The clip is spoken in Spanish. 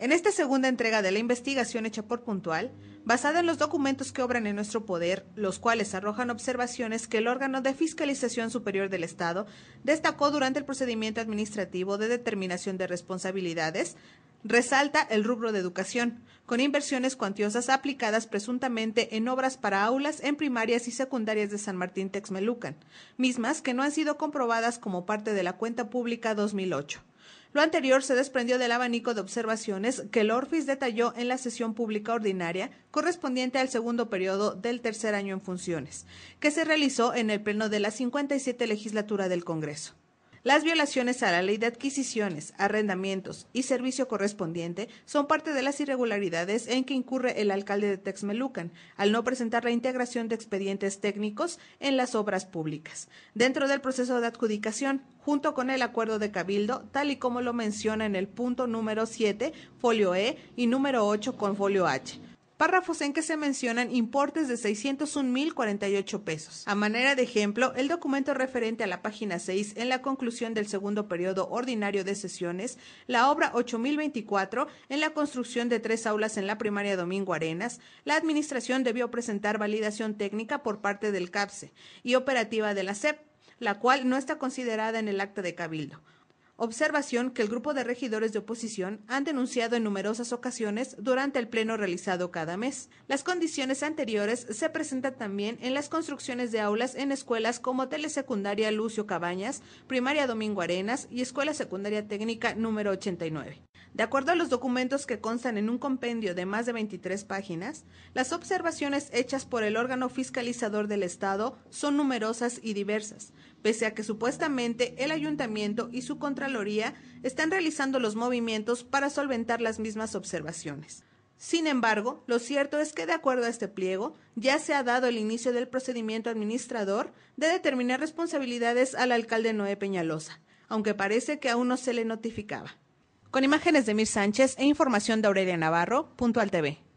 En esta segunda entrega de la investigación hecha por Puntual, basada en los documentos que obran en nuestro poder, los cuales arrojan observaciones que el órgano de fiscalización superior del Estado destacó durante el procedimiento administrativo de determinación de responsabilidades, resalta el rubro de educación, con inversiones cuantiosas aplicadas presuntamente en obras para aulas en primarias y secundarias de San Martín Texmelucan, mismas que no han sido comprobadas como parte de la cuenta pública 2008. Lo anterior se desprendió del abanico de observaciones que el Orfis detalló en la sesión pública ordinaria correspondiente al segundo periodo del tercer año en funciones, que se realizó en el Pleno de la 57 legislatura del Congreso. Las violaciones a la ley de adquisiciones, arrendamientos y servicio correspondiente son parte de las irregularidades en que incurre el alcalde de Texmelucan al no presentar la integración de expedientes técnicos en las obras públicas. Dentro del proceso de adjudicación, junto con el acuerdo de cabildo, tal y como lo menciona en el punto número 7, folio E y número 8 con folio H párrafos en que se mencionan importes de 601.048 pesos. A manera de ejemplo, el documento referente a la página 6 en la conclusión del segundo periodo ordinario de sesiones, la obra 8024 en la construcción de tres aulas en la primaria Domingo Arenas, la administración debió presentar validación técnica por parte del CAPSE y operativa de la SEP, la cual no está considerada en el acta de cabildo observación que el grupo de regidores de oposición han denunciado en numerosas ocasiones durante el pleno realizado cada mes. Las condiciones anteriores se presentan también en las construcciones de aulas en escuelas como Telesecundaria Lucio Cabañas, Primaria Domingo Arenas y Escuela Secundaria Técnica número 89. De acuerdo a los documentos que constan en un compendio de más de 23 páginas, las observaciones hechas por el órgano fiscalizador del Estado son numerosas y diversas, pese a que supuestamente el ayuntamiento y su Contraloría están realizando los movimientos para solventar las mismas observaciones. Sin embargo, lo cierto es que de acuerdo a este pliego, ya se ha dado el inicio del procedimiento administrador de determinar responsabilidades al alcalde Noé Peñalosa, aunque parece que aún no se le notificaba. Con imágenes de Mir Sánchez e información de Aurelia Navarro, Puntual TV.